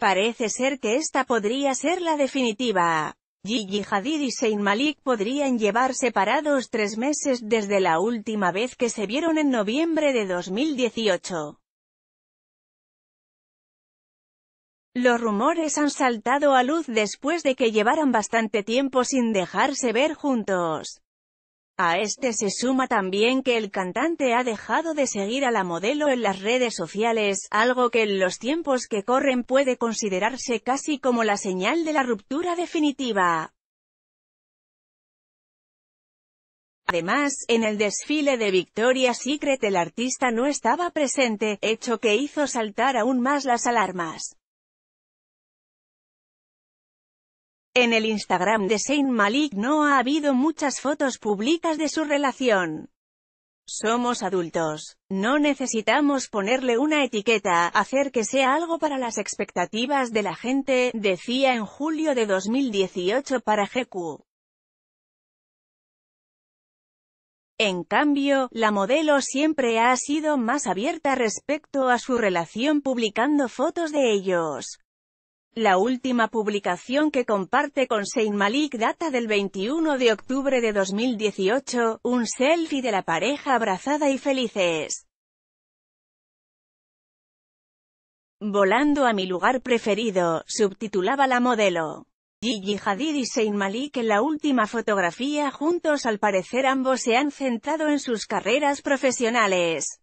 Parece ser que esta podría ser la definitiva. Gigi Hadid y Saint Malik podrían llevar separados tres meses desde la última vez que se vieron en noviembre de 2018. Los rumores han saltado a luz después de que llevaran bastante tiempo sin dejarse ver juntos. A este se suma también que el cantante ha dejado de seguir a la modelo en las redes sociales, algo que en los tiempos que corren puede considerarse casi como la señal de la ruptura definitiva. Además, en el desfile de Victoria's Secret el artista no estaba presente, hecho que hizo saltar aún más las alarmas. En el Instagram de Saint Malik no ha habido muchas fotos públicas de su relación. Somos adultos. No necesitamos ponerle una etiqueta, hacer que sea algo para las expectativas de la gente, decía en julio de 2018 para GQ. En cambio, la modelo siempre ha sido más abierta respecto a su relación publicando fotos de ellos. La última publicación que comparte con Saint Malik data del 21 de octubre de 2018, un selfie de la pareja abrazada y felices. Volando a mi lugar preferido, subtitulaba la modelo. Gigi Hadid y Saint Malik en la última fotografía juntos al parecer ambos se han centrado en sus carreras profesionales.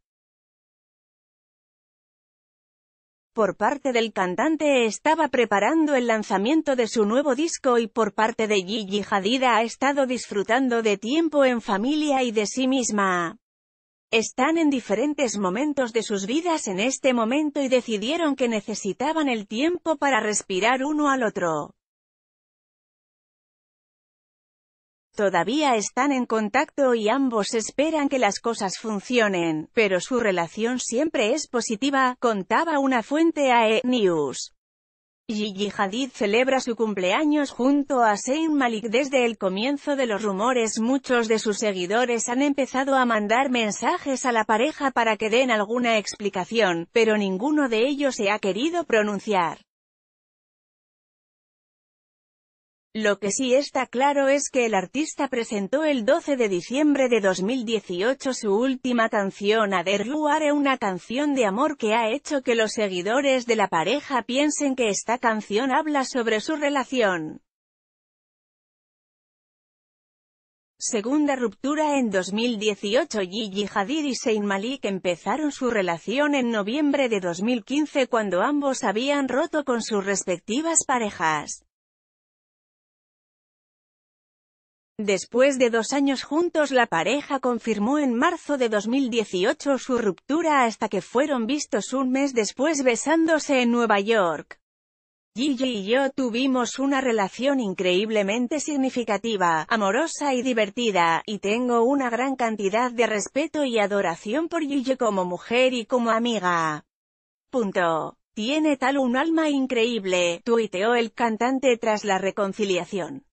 por parte del cantante estaba preparando el lanzamiento de su nuevo disco y por parte de Gigi Hadid ha estado disfrutando de tiempo en familia y de sí misma. Están en diferentes momentos de sus vidas en este momento y decidieron que necesitaban el tiempo para respirar uno al otro. Todavía están en contacto y ambos esperan que las cosas funcionen, pero su relación siempre es positiva, contaba una fuente a E! News. Gigi Hadid celebra su cumpleaños junto a Saint Malik desde el comienzo de los rumores muchos de sus seguidores han empezado a mandar mensajes a la pareja para que den alguna explicación, pero ninguno de ellos se ha querido pronunciar. Lo que sí está claro es que el artista presentó el 12 de diciembre de 2018 su última canción Aderluare, una canción de amor que ha hecho que los seguidores de la pareja piensen que esta canción habla sobre su relación. Segunda ruptura en 2018 Gigi Hadid y Sein Malik empezaron su relación en noviembre de 2015 cuando ambos habían roto con sus respectivas parejas. Después de dos años juntos la pareja confirmó en marzo de 2018 su ruptura hasta que fueron vistos un mes después besándose en Nueva York. Gigi y yo tuvimos una relación increíblemente significativa, amorosa y divertida, y tengo una gran cantidad de respeto y adoración por Gigi como mujer y como amiga. Punto. Tiene tal un alma increíble, tuiteó el cantante tras la reconciliación.